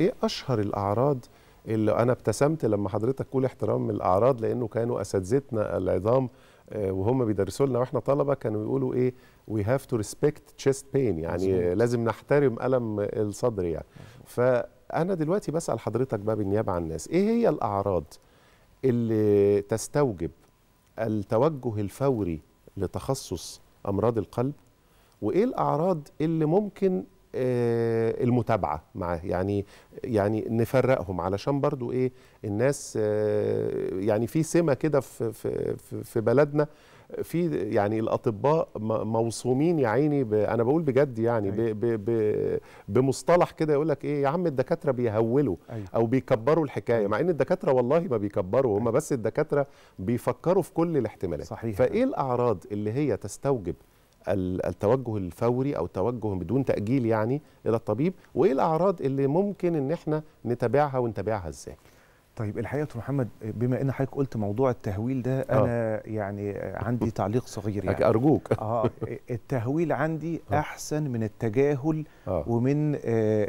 ايه اشهر الاعراض اللي انا ابتسمت لما حضرتك كل احترام من الاعراض لانه كانوا اساتذتنا العظام آه، وهم بيدرسوا لنا واحنا طلبه كانوا يقولوا ايه وي هاف تو ريسبكت تشيست بين يعني لازم نحترم الم الصدر يعني فانا دلوقتي بسال حضرتك بقى بالنيابه عن الناس ايه هي الاعراض اللي تستوجب التوجه الفوري لتخصص امراض القلب وايه الاعراض اللي ممكن آه، المتابعه معاه يعني يعني نفرقهم علشان برضو ايه الناس آه، يعني في سمه كده في في في بلدنا في يعني الاطباء موصومين يا عيني انا بقول بجد يعني أيوة. ب... ب... ب... بمصطلح كده يقول لك ايه يا عم الدكاتره بيهولوا أيوة. او بيكبروا الحكايه أيوة. مع ان الدكاتره والله ما بيكبروا هم أيوة. بس الدكاتره بيفكروا في كل الاحتمالات صحيح. فايه الاعراض اللي هي تستوجب التوجه الفوري او التوجه بدون تاجيل يعني الى الطبيب وايه الاعراض اللي ممكن ان احنا نتابعها ونتابعها ازاي طيب الحقيقه يا محمد بما ان حضرتك قلت موضوع التهويل ده آه. انا أوه. يعني عندي تعليق صغير يعني ارجوك اه التهويل عندي آه. احسن من التجاهل أوه. ومن آه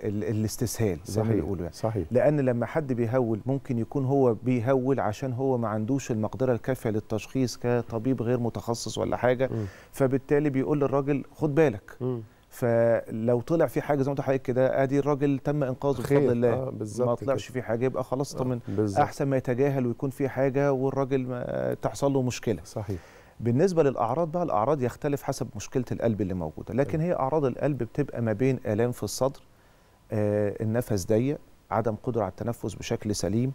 الاستسهال زي ما بيقولوا يعني. صحيح لان لما حد بيهول ممكن يكون هو بيهول عشان هو ما عندوش المقدره الكافيه للتشخيص كطبيب غير متخصص ولا حاجه م. فبالتالي بيقول للراجل خد بالك م. فلو طلع في حاجه زي ما قلت كده ادي الراجل تم انقاذه بفضل الله آه ما طلعش في حاجه يبقى خلاص طمن آه احسن ما يتجاهل ويكون في حاجه والراجل ما تحصل له مشكله صحيح بالنسبه للاعراض بقى الاعراض يختلف حسب مشكله القلب اللي موجوده لكن أيوه. هي اعراض القلب بتبقى ما بين الام في الصدر آه النفس ضيق عدم قدره على التنفس بشكل سليم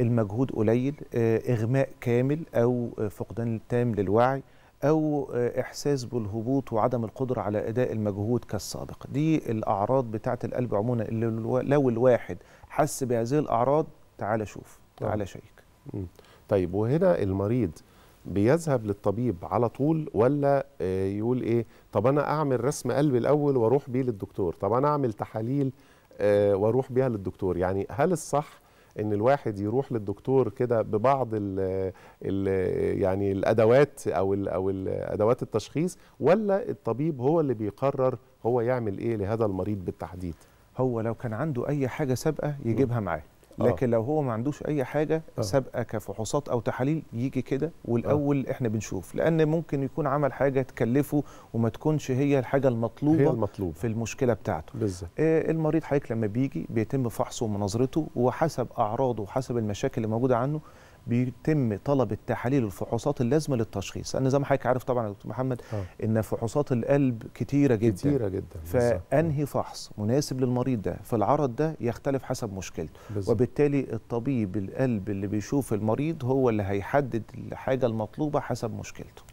المجهود قليل آه اغماء كامل او فقدان تام للوعي أو آه، إحساس بالهبوط وعدم القدرة على أداء المجهود كالسابق دي الأعراض بتاعة القلب عموما اللي لو الواحد حس بهذه الأعراض تعال شوف نعم. تعال شيك طيب وهنا المريض بيذهب للطبيب على طول ولا آه، يقول ايه طب انا اعمل رسم قلب الاول واروح بيه للدكتور طب انا اعمل تحاليل آه، واروح بيها للدكتور يعني هل الصح ان الواحد يروح للدكتور كده ببعض الـ الـ يعني الادوات او الـ او ادوات التشخيص ولا الطبيب هو اللي بيقرر هو يعمل ايه لهذا المريض بالتحديد هو لو كان عنده اي حاجه سابقه يجيبها معاه اه. لكن لو هو ما عندوش اي حاجه اه. سابقه كفحوصات او تحاليل يجي كده والاول أوه. احنا بنشوف لان ممكن يكون عمل حاجه تكلفه وما تكونش هي الحاجه المطلوبه هي المطلوب. في المشكله بتاعته آه المريض حضرتك لما بيجي بيتم فحصه ومناظرته وحسب اعراضه وحسب المشاكل اللي موجوده عنه بيتم طلب التحاليل الفحوصات اللازمه للتشخيص انا زي ما حضرتك عارف طبعا يا دكتور محمد أه. ان فحوصات القلب كتيره جدا كتيره جدا فانهي فحص مناسب للمريض ده في العرض ده يختلف حسب مشكلته وبالتالي الطبيب القلب اللي بيشوف المريض هو اللي هيحدد الحاجه المطلوبه حسب مشكلته